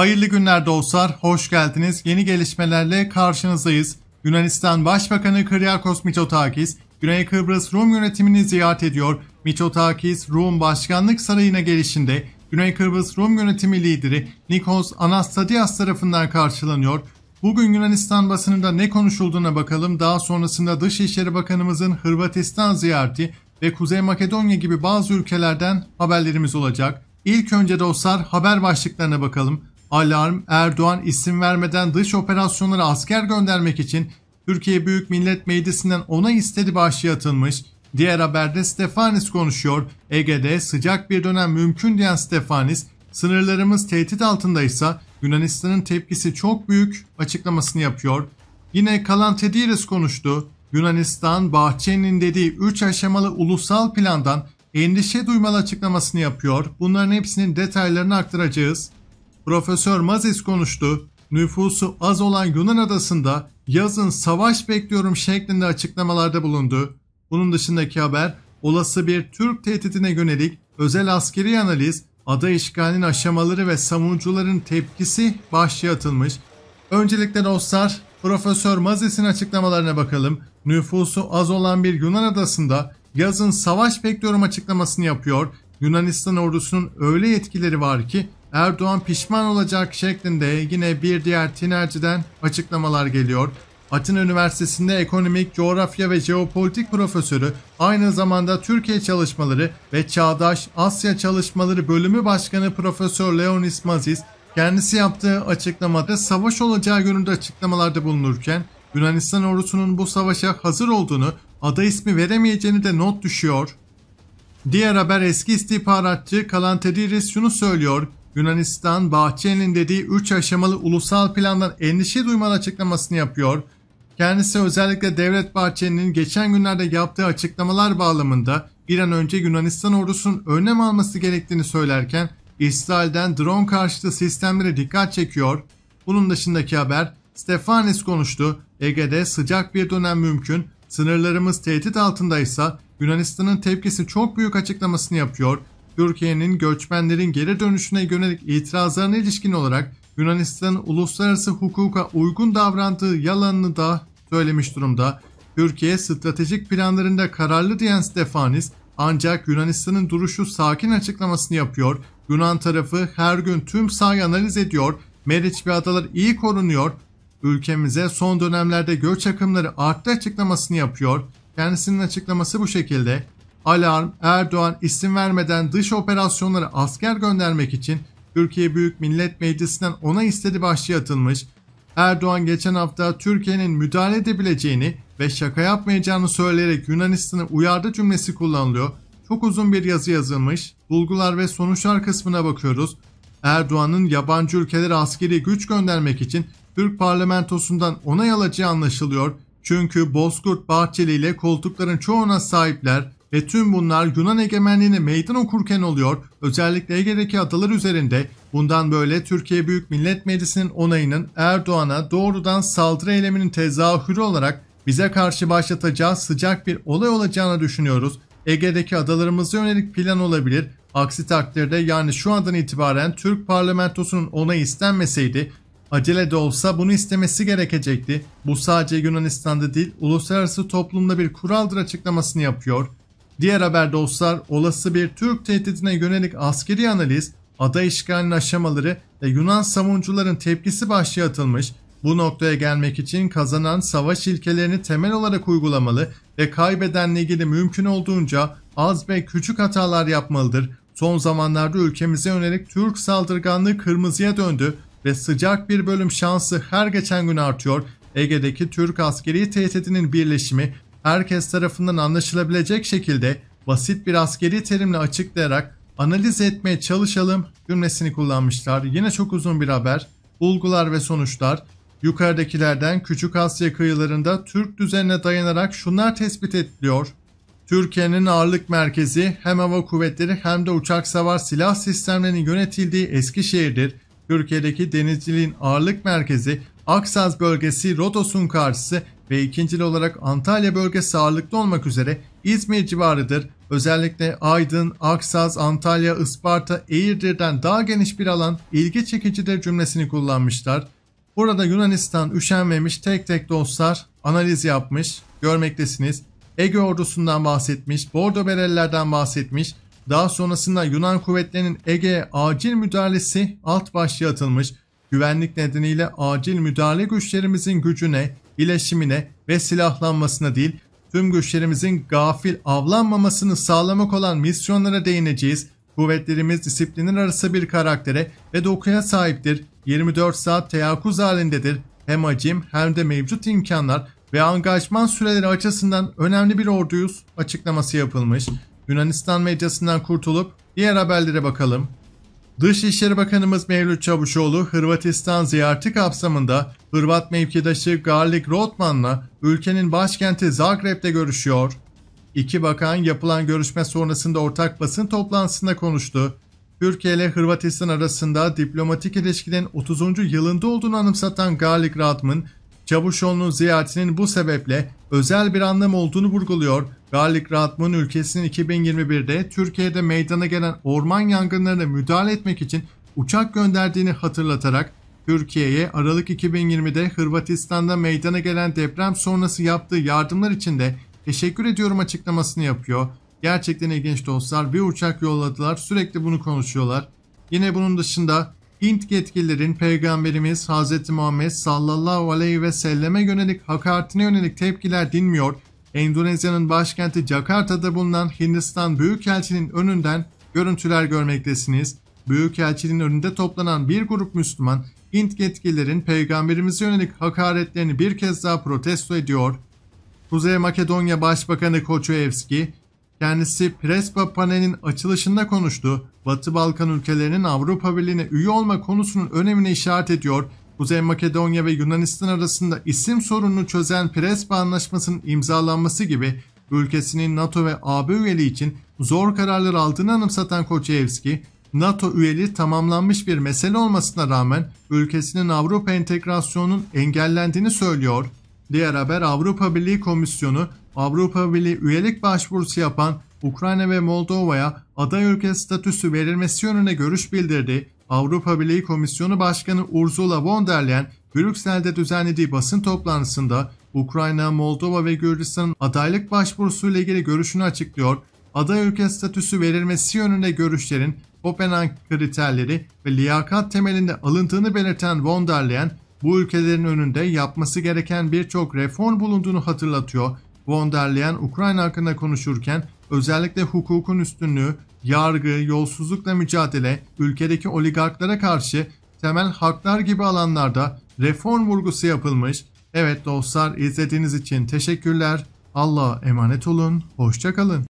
Hayırlı günler dostlar, hoş geldiniz. Yeni gelişmelerle karşınızdayız. Yunanistan Başbakanı Kyriakos Mitsotakis, Güney Kıbrıs Rum yönetimini ziyaret ediyor. Mitsotakis, Rum Başkanlık Sarayı'na gelişinde Güney Kıbrıs Rum yönetimi lideri Nikos Anastadias tarafından karşılanıyor. Bugün Yunanistan basınında ne konuşulduğuna bakalım. Daha sonrasında Dışişleri Bakanımızın Hırvatistan ziyareti ve Kuzey Makedonya gibi bazı ülkelerden haberlerimiz olacak. İlk önce dostlar haber başlıklarına bakalım. Alarm, Erdoğan isim vermeden dış operasyonlara asker göndermek için Türkiye Büyük Millet Meclisi'nden ona istedi başlığı atılmış. Diğer haberde Stefanis konuşuyor. Ege'de sıcak bir dönem mümkün diyen Stefanis, sınırlarımız tehdit altındaysa Yunanistan'ın tepkisi çok büyük açıklamasını yapıyor. Yine Kalantediris konuştu. Yunanistan, Bahçeli'nin dediği 3 aşamalı ulusal plandan endişe duymalı açıklamasını yapıyor. Bunların hepsinin detaylarını aktaracağız. Profesör Mazis konuştu. Nüfusu az olan Yunan adasında yazın savaş bekliyorum şeklinde açıklamalarda bulundu. Bunun dışındaki haber olası bir Türk tehdidine yönelik özel askeri analiz, ada işgalinin aşamaları ve savunucuların tepkisi başlığa atılmış. Öncelikle dostlar Profesör Mazis'in açıklamalarına bakalım. Nüfusu az olan bir Yunan adasında yazın savaş bekliyorum açıklamasını yapıyor. Yunanistan ordusunun öyle yetkileri var ki Erdoğan pişman olacak şeklinde yine bir diğer Tinerci'den açıklamalar geliyor. Atina Üniversitesi'nde ekonomik, coğrafya ve jeopolitik profesörü, aynı zamanda Türkiye Çalışmaları ve Çağdaş Asya Çalışmaları Bölümü Başkanı Profesör Leonis Mazis, kendisi yaptığı açıklamada savaş olacağı yönünde açıklamalarda bulunurken, Yunanistan ordusunun bu savaşa hazır olduğunu, ada ismi veremeyeceğini de not düşüyor. Diğer haber eski istihbaratçı Kalantediris şunu söylüyor, Yunanistan, Bahçeli'nin dediği 3 aşamalı ulusal plandan endişe duymalı açıklamasını yapıyor. Kendisi özellikle Devlet Bahçeli'nin geçen günlerde yaptığı açıklamalar bağlamında bir an önce Yunanistan ordusunun önlem alması gerektiğini söylerken İsrail'den drone karşıtı sistemlere dikkat çekiyor. Bunun dışındaki haber Stefanis konuştu. Ege'de sıcak bir dönem mümkün. Sınırlarımız tehdit altındaysa Yunanistan'ın tepkisi çok büyük açıklamasını yapıyor. Türkiye'nin göçmenlerin geri dönüşüne yönelik itirazlarına ilişkin olarak Yunanistan'ın uluslararası hukuka uygun davrandığı yalanını da söylemiş durumda. Türkiye stratejik planlarında kararlı diyen Stefanis ancak Yunanistan'ın duruşu sakin açıklamasını yapıyor. Yunan tarafı her gün tüm sahayı analiz ediyor. Meriç ve adalar iyi korunuyor. Ülkemize son dönemlerde göç akımları arttı açıklamasını yapıyor. Kendisinin açıklaması bu şekilde. Alarm, Erdoğan isim vermeden dış operasyonlara asker göndermek için Türkiye Büyük Millet Meclisi'nden ona istedi başlığı atılmış. Erdoğan geçen hafta Türkiye'nin müdahale edebileceğini ve şaka yapmayacağını söyleyerek Yunanistan'ı uyardı cümlesi kullanılıyor. Çok uzun bir yazı yazılmış. Bulgular ve sonuçlar kısmına bakıyoruz. Erdoğan'ın yabancı ülkelere askeri güç göndermek için Türk parlamentosundan onay alacağı anlaşılıyor. Çünkü Bozkurt Bahçeli ile koltukların çoğuna sahipler. Ve tüm bunlar Yunan egemenliğine meydan okurken oluyor. Özellikle Ege'deki adalar üzerinde bundan böyle Türkiye Büyük Millet Meclisi'nin onayının Erdoğan'a doğrudan saldırı eyleminin tezahürü olarak bize karşı başlatacağı sıcak bir olay olacağını düşünüyoruz. Ege'deki adalarımıza yönelik plan olabilir. Aksi takdirde yani şu andan itibaren Türk parlamentosunun onay istenmeseydi acele de olsa bunu istemesi gerekecekti. Bu sadece Yunanistan'da değil uluslararası toplumda bir kuraldır açıklamasını yapıyor. Diğer haber dostlar olası bir Türk tehdidine yönelik askeri analiz, ada işgalinin aşamaları ve Yunan savunucuların tepkisi başlığı atılmış. Bu noktaya gelmek için kazanan savaş ilkelerini temel olarak uygulamalı ve kaybedenle ilgili mümkün olduğunca az ve küçük hatalar yapmalıdır. Son zamanlarda ülkemize yönelik Türk saldırganlığı kırmızıya döndü ve sıcak bir bölüm şansı her geçen gün artıyor. Ege'deki Türk askeri tehdidinin birleşimi herkes tarafından anlaşılabilecek şekilde basit bir askeri terimle açıklayarak analiz etmeye çalışalım cümlesini kullanmışlar. Yine çok uzun bir haber. Bulgular ve sonuçlar. Yukarıdakilerden Küçük Asya kıyılarında Türk düzenine dayanarak şunlar tespit ediliyor. Türkiye'nin ağırlık merkezi hem hava kuvvetleri hem de uçak savar silah sistemlerinin yönetildiği Eskişehir'dir. Türkiye'deki denizciliğin ağırlık merkezi Aksaz bölgesi Rodos'un karşısı ve ikincil olarak Antalya bölgesi ağırlıklı olmak üzere İzmir civarıdır. Özellikle Aydın, Aksaz, Antalya, Isparta, Eğirdir'den daha geniş bir alan ilgi çekicidir cümlesini kullanmışlar. Burada Yunanistan üşenmemiş tek tek dostlar analiz yapmış görmektesiniz. Ege ordusundan bahsetmiş, Bordo Berelilerden bahsetmiş. Daha sonrasında Yunan kuvvetlerinin Ege'ye acil müdahalesi alt başlığı atılmış. Güvenlik nedeniyle acil müdahale güçlerimizin gücüne iletişimine ve silahlanmasına değil, tüm güçlerimizin gafil avlanmamasını sağlamak olan misyonlara değineceğiz. Kuvvetlerimiz disiplinin arası bir karaktere ve dokuya sahiptir. 24 saat teyakkuz halindedir. Hem acim hem de mevcut imkanlar ve angajman süreleri açısından önemli bir orduyuz açıklaması yapılmış. Yunanistan medyasından kurtulup diğer haberlere bakalım. Dışişleri Bakanımız Mevlüt Çavuşoğlu Hırvatistan ziyareti kapsamında Hırvat mevkidaşı Garlik Rotman'la ülkenin başkenti Zagreb'de görüşüyor. İki bakan yapılan görüşme sonrasında ortak basın toplantısında konuştu. Türkiye ile Hırvatistan arasında diplomatik ilişkinin 30. yılında olduğunu anımsatan Garlik Rotman, Çavuşoğlu'nun ziyaretinin bu sebeple özel bir anlam olduğunu vurguluyor. Garlik Radman ülkesinin 2021'de Türkiye'de meydana gelen orman yangınlarına müdahale etmek için uçak gönderdiğini hatırlatarak Türkiye'ye Aralık 2020'de Hırvatistan'da meydana gelen deprem sonrası yaptığı yardımlar için de teşekkür ediyorum açıklamasını yapıyor. Gerçekten ilginç dostlar bir uçak yolladılar sürekli bunu konuşuyorlar. Yine bunun dışında Hint yetkililerin Peygamberimiz Hz. Muhammed sallallahu aleyhi ve selleme yönelik hakaretine yönelik tepkiler dinmiyor. Endonezya'nın başkenti Jakarta'da bulunan Hindistan Büyükelçiliğinin önünden görüntüler görmektesiniz. Büyükelçinin önünde toplanan bir grup Müslüman Hint yetkililerin peygamberimize yönelik hakaretlerini bir kez daha protesto ediyor. Kuzey Makedonya Başbakanı Koçoevski, Kendisi Prespa panelinin açılışında konuştu. Batı Balkan ülkelerinin Avrupa Birliği'ne üye olma konusunun önemine işaret ediyor. Kuzey Makedonya ve Yunanistan arasında isim sorununu çözen Prespa Anlaşması'nın imzalanması gibi ülkesinin NATO ve AB üyeliği için zor kararlar aldığını anımsatan Koçevski, NATO üyeliği tamamlanmış bir mesele olmasına rağmen ülkesinin Avrupa entegrasyonunun engellendiğini söylüyor. Diğer haber Avrupa Birliği Komisyonu Avrupa Birliği üyelik başvurusu yapan Ukrayna ve Moldova'ya aday ülke statüsü verilmesi yönüne görüş bildirdi. Avrupa Birliği Komisyonu Başkanı Ursula von der Leyen, Brüksel'de düzenlediği basın toplantısında Ukrayna, Moldova ve Gürcistan'ın adaylık başvurusu ile ilgili görüşünü açıklıyor. Aday ülke statüsü verilmesi yönünde görüşlerin Kopenhag kriterleri ve liyakat temelinde alındığını belirten von der Leyen, bu ülkelerin önünde yapması gereken birçok reform bulunduğunu hatırlatıyor. Von der Leyen Ukrayna hakkında konuşurken özellikle hukukun üstünlüğü, yargı, yolsuzlukla mücadele, ülkedeki oligarklara karşı temel haklar gibi alanlarda reform vurgusu yapılmış. Evet dostlar izlediğiniz için teşekkürler. Allah'a emanet olun. Hoşçakalın.